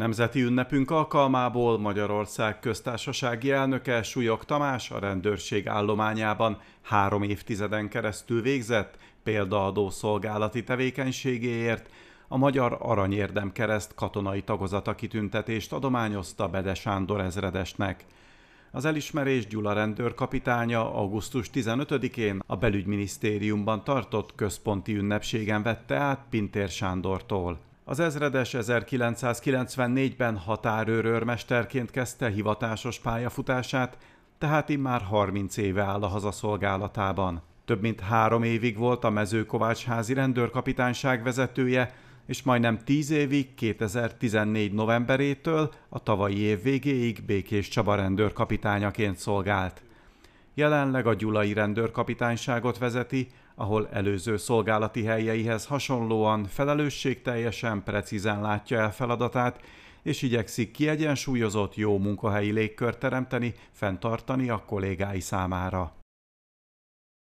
Nemzeti ünnepünk alkalmából Magyarország köztársasági elnöke Súlyog Tamás a rendőrség állományában három évtizeden keresztül végzett példaadó szolgálati tevékenységéért a Magyar Aranyérdem kereszt katonai tagozata kitüntetést adományozta Bede Sándor ezredesnek. Az elismerés Gyula rendőrkapitánya augusztus 15-én a belügyminisztériumban tartott központi ünnepségen vette át Pintér Sándortól. Az ezredes 1994-ben határőrőrmesterként kezdte hivatásos pályafutását, tehát immár 30 éve áll a hazaszolgálatában. Több mint három évig volt a mezőkovácsházi rendőrkapitányság vezetője, és majdnem tíz évig 2014 novemberétől a tavalyi év végéig Békés Csaba rendőrkapitányaként szolgált. Jelenleg a Gyulai rendőrkapitányságot vezeti, ahol előző szolgálati helyeihez hasonlóan felelősségteljesen precízen látja el feladatát, és igyekszik kiegyensúlyozott jó munkahelyi légkört teremteni, fenntartani a kollégái számára.